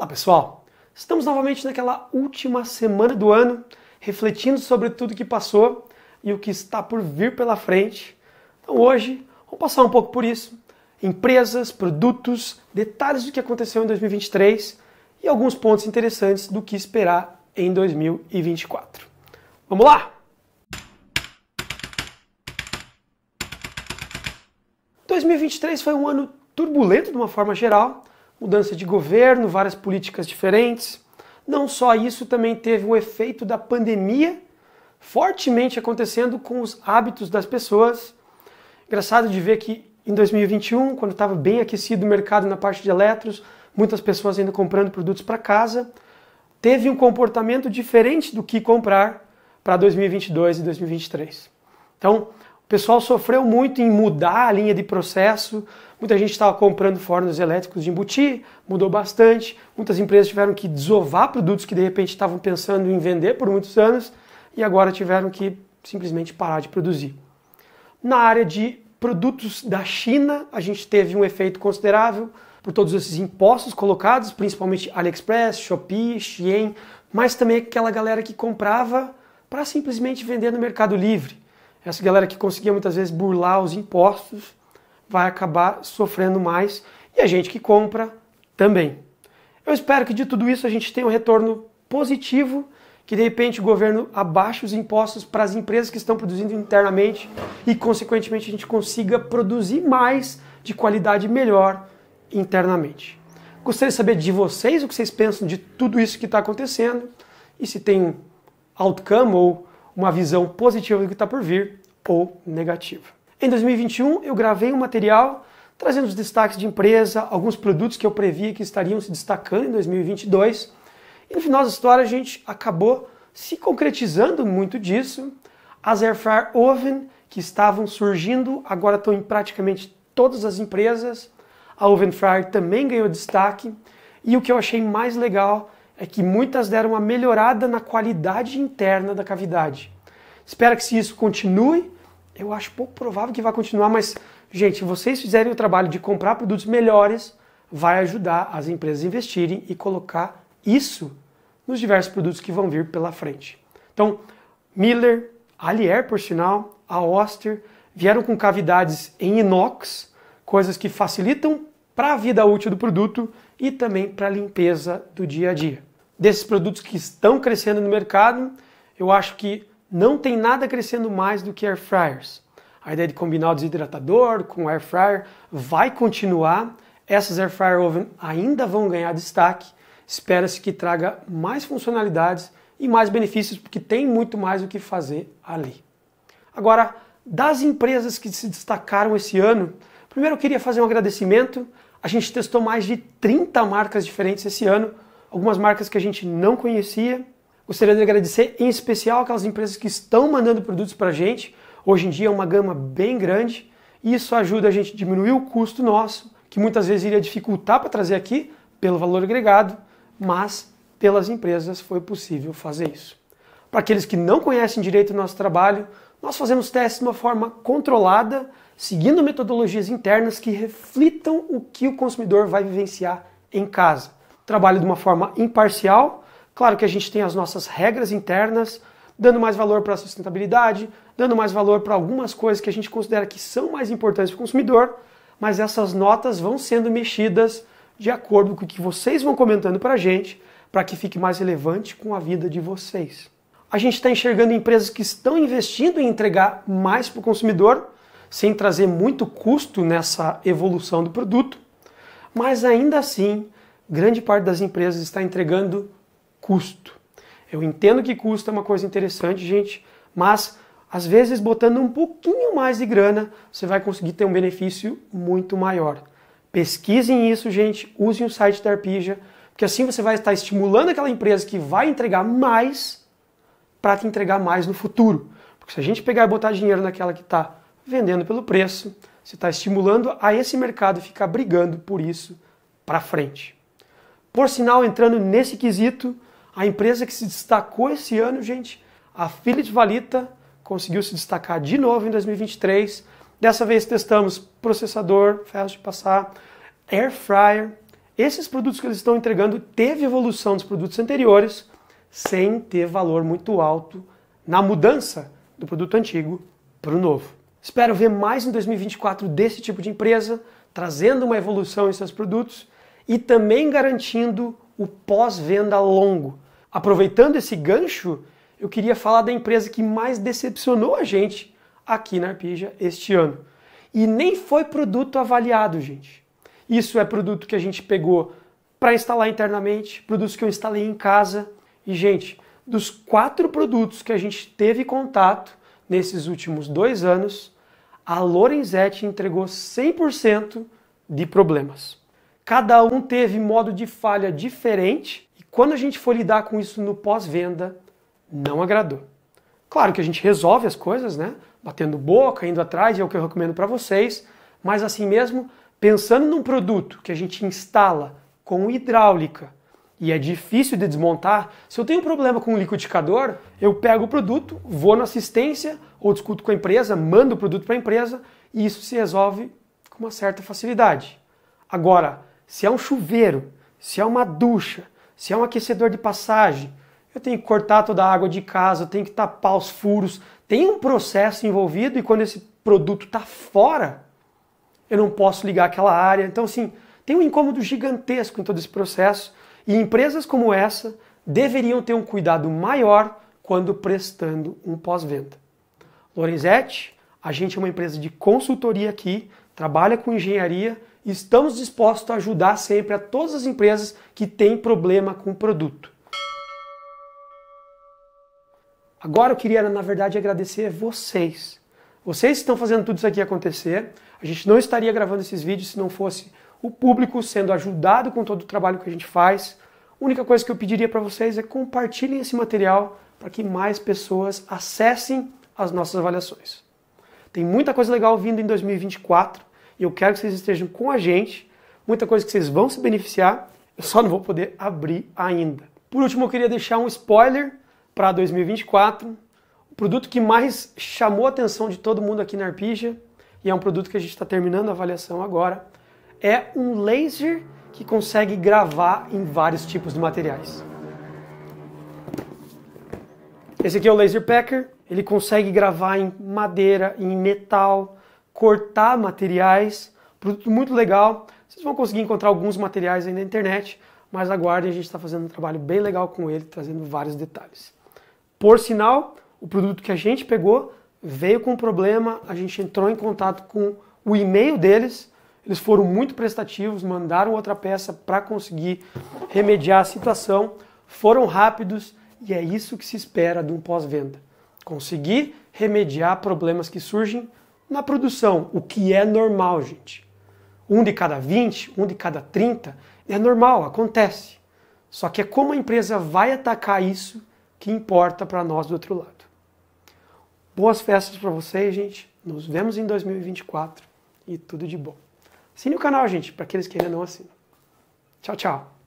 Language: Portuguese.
Olá pessoal, estamos novamente naquela última semana do ano, refletindo sobre tudo que passou e o que está por vir pela frente. Então hoje vou passar um pouco por isso, empresas, produtos, detalhes do que aconteceu em 2023 e alguns pontos interessantes do que esperar em 2024. Vamos lá! 2023 foi um ano turbulento de uma forma geral mudança de governo, várias políticas diferentes. Não só isso, também teve o efeito da pandemia fortemente acontecendo com os hábitos das pessoas. Engraçado de ver que em 2021, quando estava bem aquecido o mercado na parte de eletros, muitas pessoas ainda comprando produtos para casa, teve um comportamento diferente do que comprar para 2022 e 2023. Então, pessoal sofreu muito em mudar a linha de processo. Muita gente estava comprando fornos elétricos de embutir, mudou bastante. Muitas empresas tiveram que desovar produtos que de repente estavam pensando em vender por muitos anos e agora tiveram que simplesmente parar de produzir. Na área de produtos da China, a gente teve um efeito considerável por todos esses impostos colocados, principalmente AliExpress, Shopee, Shein, mas também aquela galera que comprava para simplesmente vender no Mercado Livre essa galera que conseguia muitas vezes burlar os impostos vai acabar sofrendo mais e a gente que compra também. Eu espero que de tudo isso a gente tenha um retorno positivo, que de repente o governo abaixe os impostos para as empresas que estão produzindo internamente e, consequentemente, a gente consiga produzir mais de qualidade melhor internamente. Gostaria de saber de vocês o que vocês pensam de tudo isso que está acontecendo e se tem outcome ou uma visão positiva do que está por vir ou negativa. Em 2021, eu gravei um material trazendo os destaques de empresa, alguns produtos que eu previa que estariam se destacando em 2022. E no final da história, a gente acabou se concretizando muito disso. As air fryer oven que estavam surgindo agora estão em praticamente todas as empresas. A oven fryer também ganhou destaque. E o que eu achei mais legal é que muitas deram uma melhorada na qualidade interna da cavidade. Espero que se isso continue. Eu acho pouco provável que vá continuar, mas, gente, se vocês fizerem o trabalho de comprar produtos melhores, vai ajudar as empresas a investirem e colocar isso nos diversos produtos que vão vir pela frente. Então, Miller, Allier, por sinal, a Oster, vieram com cavidades em inox, coisas que facilitam para a vida útil do produto e também para a limpeza do dia a dia desses produtos que estão crescendo no mercado, eu acho que não tem nada crescendo mais do que air fryers. A ideia de combinar o desidratador com o air fryer vai continuar. Essas air fryer oven ainda vão ganhar destaque. Espera-se que traga mais funcionalidades e mais benefícios, porque tem muito mais o que fazer ali. Agora, das empresas que se destacaram esse ano, primeiro eu queria fazer um agradecimento. A gente testou mais de 30 marcas diferentes esse ano, algumas marcas que a gente não conhecia. Gostaria de agradecer em especial aquelas empresas que estão mandando produtos para a gente. Hoje em dia é uma gama bem grande. Isso ajuda a gente a diminuir o custo nosso, que muitas vezes iria dificultar para trazer aqui pelo valor agregado, mas pelas empresas foi possível fazer isso. Para aqueles que não conhecem direito o nosso trabalho, nós fazemos testes de uma forma controlada, seguindo metodologias internas que reflitam o que o consumidor vai vivenciar em casa trabalho de uma forma imparcial. Claro que a gente tem as nossas regras internas, dando mais valor para a sustentabilidade, dando mais valor para algumas coisas que a gente considera que são mais importantes para o consumidor, mas essas notas vão sendo mexidas de acordo com o que vocês vão comentando para a gente, para que fique mais relevante com a vida de vocês. A gente está enxergando empresas que estão investindo em entregar mais para o consumidor, sem trazer muito custo nessa evolução do produto, mas ainda assim grande parte das empresas está entregando custo. Eu entendo que custo é uma coisa interessante, gente, mas às vezes botando um pouquinho mais de grana, você vai conseguir ter um benefício muito maior. Pesquisem isso, gente, usem o site da Arpija, porque assim você vai estar estimulando aquela empresa que vai entregar mais para te entregar mais no futuro. Porque se a gente pegar e botar dinheiro naquela que está vendendo pelo preço, você está estimulando a esse mercado ficar brigando por isso para frente. Por sinal, entrando nesse quesito, a empresa que se destacou esse ano, gente, a Philips Valita conseguiu se destacar de novo em 2023. Dessa vez testamos processador, ferros de passar, air fryer. Esses produtos que eles estão entregando teve evolução dos produtos anteriores, sem ter valor muito alto na mudança do produto antigo para o novo. Espero ver mais em 2024 desse tipo de empresa, trazendo uma evolução em seus produtos e também garantindo o pós-venda longo. Aproveitando esse gancho, eu queria falar da empresa que mais decepcionou a gente aqui na Arpija este ano. E nem foi produto avaliado, gente. Isso é produto que a gente pegou para instalar internamente, produtos que eu instalei em casa. E, gente, dos quatro produtos que a gente teve contato nesses últimos dois anos, a Lorenzetti entregou 100% de problemas. Cada um teve modo de falha diferente e quando a gente for lidar com isso no pós-venda, não agradou. Claro que a gente resolve as coisas, né? Batendo boca, indo atrás, é o que eu recomendo para vocês, mas assim mesmo, pensando num produto que a gente instala com hidráulica e é difícil de desmontar, se eu tenho um problema com o um liquidificador, eu pego o produto, vou na assistência ou discuto com a empresa, mando o produto para a empresa e isso se resolve com uma certa facilidade. Agora, se é um chuveiro, se é uma ducha, se é um aquecedor de passagem, eu tenho que cortar toda a água de casa, eu tenho que tapar os furos. Tem um processo envolvido e quando esse produto está fora, eu não posso ligar aquela área. Então, assim, tem um incômodo gigantesco em todo esse processo e empresas como essa deveriam ter um cuidado maior quando prestando um pós-venda. Lorenzetti, a gente é uma empresa de consultoria aqui, trabalha com engenharia, e estamos dispostos a ajudar sempre a todas as empresas que têm problema com o produto. Agora eu queria, na verdade, agradecer a vocês. Vocês estão fazendo tudo isso aqui acontecer. A gente não estaria gravando esses vídeos se não fosse o público sendo ajudado com todo o trabalho que a gente faz. A única coisa que eu pediria para vocês é compartilhem esse material para que mais pessoas acessem as nossas avaliações. Tem muita coisa legal vindo em 2024 e eu quero que vocês estejam com a gente. Muita coisa que vocês vão se beneficiar, eu só não vou poder abrir ainda. Por último, eu queria deixar um spoiler para 2024. O produto que mais chamou a atenção de todo mundo aqui na Arpija, e é um produto que a gente está terminando a avaliação agora, é um laser que consegue gravar em vários tipos de materiais. Esse aqui é o Laser Packer, ele consegue gravar em madeira, em metal, cortar materiais. Produto muito legal. Vocês vão conseguir encontrar alguns materiais aí na internet, mas aguardem, a gente está fazendo um trabalho bem legal com ele, trazendo vários detalhes. Por sinal, o produto que a gente pegou veio com um problema, a gente entrou em contato com o e-mail deles, eles foram muito prestativos, mandaram outra peça para conseguir remediar a situação, foram rápidos e é isso que se espera de um pós-venda. Conseguir remediar problemas que surgem na produção, o que é normal, gente. Um de cada 20, um de cada 30 é normal, acontece. Só que é como a empresa vai atacar isso que importa para nós do outro lado. Boas festas para vocês, gente. Nos vemos em 2024 e tudo de bom. Assine o canal, gente, para aqueles que ainda não assinam. Tchau, tchau.